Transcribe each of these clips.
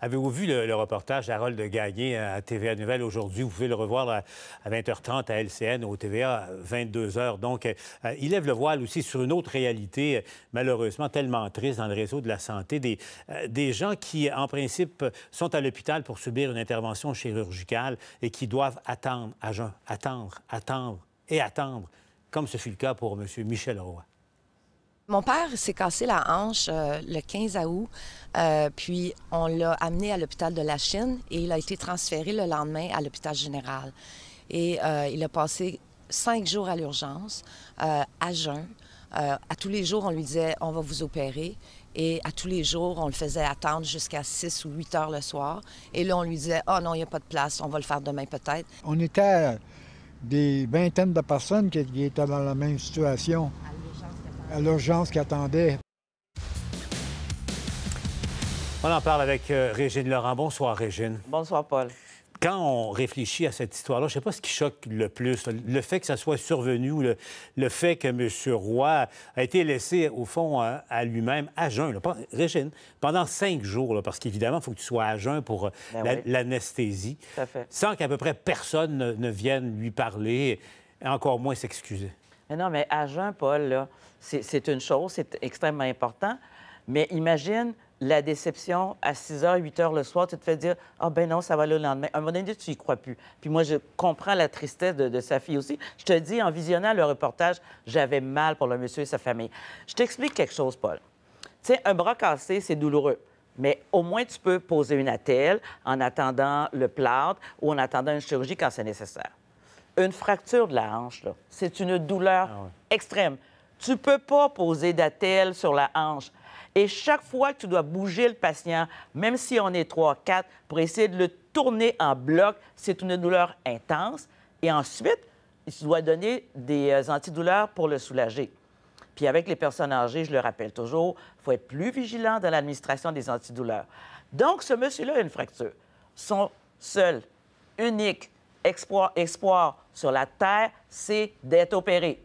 Avez-vous vu le, reportage Harold Gagné à TVA Nouvelle aujourd'hui? Vous pouvez le revoir à, 20h30 à LCN, au TVA, 22h. Donc, euh, euh, il lève le voile aussi sur une autre réalité, euh, malheureusement tellement triste dans le réseau de la santé, des, des gens qui, en principe, sont à l'hôpital pour subir une intervention chirurgicale et qui doivent attendre à attendre, attendre et attendre, comme ce fut le cas pour M. Michel Roy. Mon père s'est cassé la hanche euh, le 15 août, euh, puis on l'a amené à l'hôpital de la Chine et il a été transféré le lendemain à l'hôpital général. Et euh, il a passé cinq jours à l'urgence, à jeun. à tous les jours, on lui disait on va vous opérer. Et à tous les jours, on le faisait attendre jusqu'à 6 ou 8 heures le soir. Et là, on lui disait oh, non, il n'y a pas de place, on va le faire demain peut-être. On était des vingtaines de personnes qui étaient dans la même situation à l'urgence qui attendait. On en parle avec euh, Régine Laurent. Bonsoir, Régine. Bonsoir, Paul. Quand on réfléchit à cette histoire-là, je ne sais pas ce qui choque le plus, le fait que ça soit survenu le, fait que M. Roy a été laissé, au fond, hein, à, lui-même, à jeun. Régine, pendant cinq jours, parce qu'évidemment, il faut que tu sois à jeun pour euh, ben l'anesthésie, sans qu'à peu près personne ne, ne vienne lui parler, et encore moins s'excuser. Mais non, mais à Paul Paul, c'est une chose, c'est extrêmement important. Mais imagine la déception à 6 h, 8 h le soir, tu te fais dire Ah, oh, ben non, ça va le lendemain. À un moment donné, tu n'y crois plus. Puis moi, je comprends la tristesse de, sa fille aussi. Je te dis, en visionnant le reportage, j'avais mal pour le monsieur et sa famille. Je t'explique quelque chose, Paul. Tu sais, un bras cassé, c'est douloureux. Mais au moins, tu peux poser une attelle en attendant le plâtre ou en attendant une chirurgie quand c'est nécessaire une fracture de la hanche, c'est une douleur ah extrême. Tu peux pas poser d'attel sur la hanche. Et chaque fois que tu dois bouger le patient, même si on est trois, quatre, pour essayer de le tourner en bloc, c'est une douleur intense. Et ensuite, tu dois donner des euh, antidouleurs pour le soulager. Puis avec les personnes âgées, je le rappelle toujours, il faut être plus vigilant dans l'administration des antidouleurs. Donc, ce monsieur-là a une fracture. Son seul, unique, espoir, sur la Terre, c'est d'être opéré.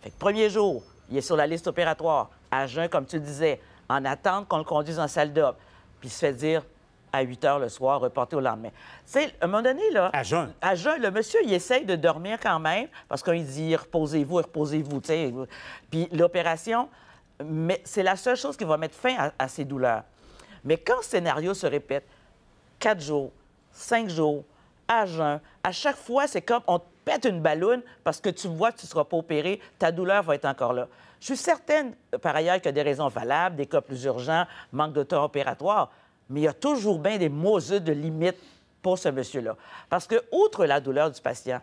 Fait premier jour, il est sur la liste opératoire, à jeun, comme tu disais, en attente qu'on le conduise en salle d'op, puis il se fait dire à 8 heures le soir, reporté au lendemain. Tu sais, à un moment donné, là... À le monsieur, il essaye de dormir quand même, parce qu'il dit « reposez-vous, reposez-vous », Puis l'opération, mais c'est la seule chose qui va mettre fin à, ces douleurs. Mais quand le scénario se répète, quatre jours, cinq jours, Hein. à chaque fois, c'est comme on te pète une balloune parce que tu vois que tu ne seras pas opéré, ta douleur va être encore là. Je suis certaine, euh, par ailleurs, qu'il y a des raisons valables, des cas plus urgents, manque de temps opératoire, mais il y a toujours bien des moses de limites pour ce monsieur-là. Parce que, outre la douleur du patient,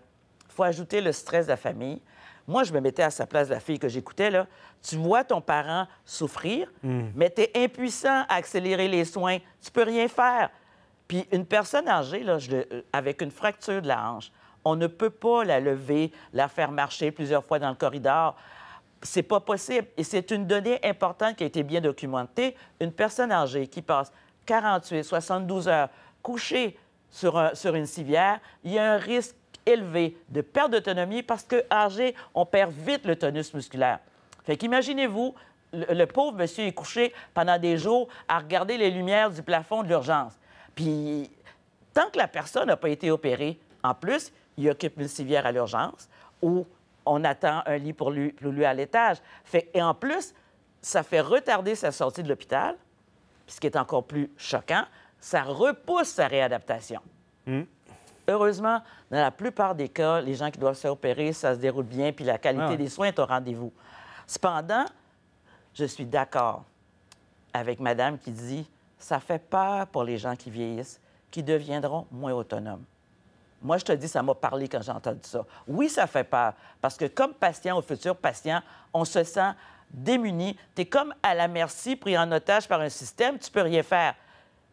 il faut ajouter le stress de la famille. Moi, je me mettais à sa place, la fille que j'écoutais, là. Tu vois ton parent souffrir, hmm. mais tu es impuissant à accélérer les soins. Tu peux rien faire. Puis une personne âgée, euh, avec une fracture de la hanche, on ne peut pas la lever, la faire marcher plusieurs fois dans le corridor. C'est pas possible. Et c'est une donnée importante qui a été bien documentée. Une personne âgée qui passe 48, 72 heures couchée sur, une civière, il y a un risque élevé de perte d'autonomie parce que âgé, on perd vite le tonus musculaire. Fait qu'imaginez-vous, le pauvre monsieur est couché pendant des jours à regarder les lumières du plafond de l'urgence. Puis, tant que la personne n'a pas été opérée, en plus, il occupe une civière à l'urgence ou on attend un lit pour lui, à l'étage. et en plus, ça fait retarder sa sortie de l'hôpital. ce qui est encore plus choquant, ça repousse sa réadaptation. Hmm. Heureusement, dans la plupart des cas, les gens qui doivent se opérer, ça se déroule bien, puis la qualité ah des soins est au rendez-vous. Cependant, je suis d'accord avec madame qui dit ça fait peur pour les gens qui vieillissent, qui deviendront moins autonomes. Moi, je te dis, ça m'a parlé quand j'ai entendu ça. Oui, ça fait peur, parce que comme patient au futur patient, on se sent démuni. Tu es comme à la merci, pris en otage par un système, tu peux rien faire.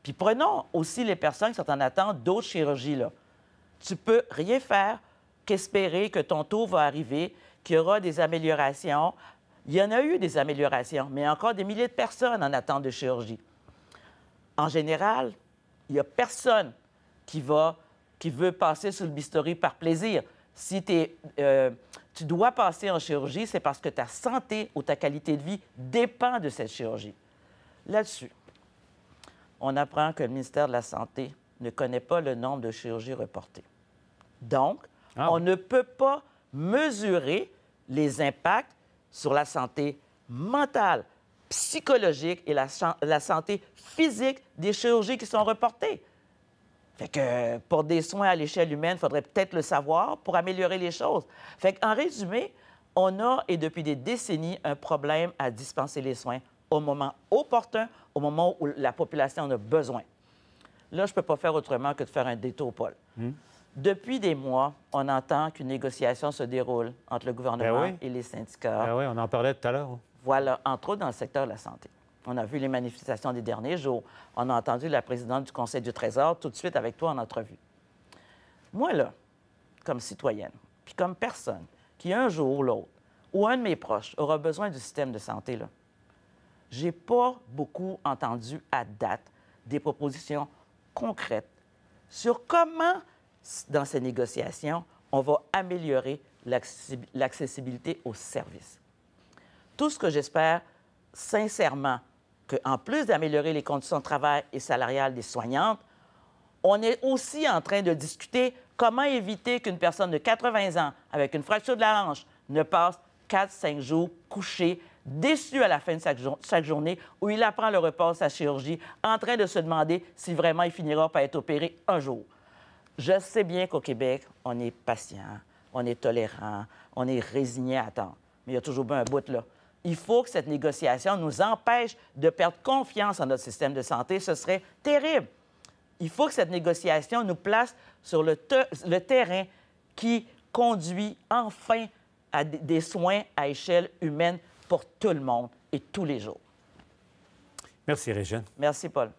Puis prenons aussi les personnes qui sont en attente d'autres chirurgies. Là. Tu peux rien faire qu'espérer que ton tour va arriver, qu'il y aura des améliorations. Il y en a eu des améliorations, mais encore des milliers de personnes en attente de chirurgie en général, il n'y a personne qui, va, qui veut passer sous le bistouri par plaisir. Si euh, tu dois passer en chirurgie, c'est parce que ta santé ou ta qualité de vie dépend de cette chirurgie. Là-dessus, on apprend que le ministère de la Santé ne connaît pas le nombre de chirurgies reportées. Donc, ah on ne peut pas mesurer les impacts sur la santé mentale, psychologique et la, santé physique des chirurgies qui sont reportées. Fait que pour des soins à l'échelle humaine, il faudrait peut-être le savoir pour améliorer les choses. Fait qu'en résumé, on a, et depuis des décennies, un problème à dispenser les soins au moment opportun, au moment où la population en a besoin. Là, je ne peux pas faire autrement que de faire un détour, Paul. Hmm? Depuis des mois, on entend qu'une négociation se déroule entre le gouvernement ben et les syndicats. Ben oui, on en parlait tout à l'heure. Hein. Voilà, entre autres dans le secteur de la santé. On a vu les manifestations des derniers jours. On a entendu la présidente du Conseil du Trésor tout de suite avec toi en entrevue. Moi, là, comme citoyenne, puis comme personne qui, un jour ou l'autre, ou un de mes proches aura besoin du système de santé, là, j'ai pas beaucoup entendu à date des propositions concrètes sur comment, dans ces négociations, on va améliorer l'accessibilité aux services. Tout ce que j'espère sincèrement, qu'en plus d'améliorer les conditions de travail et salariales des soignantes, on est aussi en train de discuter comment éviter qu'une personne de 80 ans avec une fracture de la hanche ne passe 4-5 jours couché, déçue à la fin de chaque, jour journée, où il apprend le repas, de sa chirurgie, en train de se demander si vraiment il finira par être opéré un jour. Je sais bien qu'au Québec, on est patient, on est tolérant, on est résigné à attendre. Mais il y a toujours bien un bout là il faut que cette négociation nous empêche de perdre confiance en notre système de santé. Ce serait terrible. Il faut que cette négociation nous place sur le, terrain qui conduit enfin à des soins à échelle humaine pour tout le monde et tous les jours. Merci, Régine. Merci, Paul.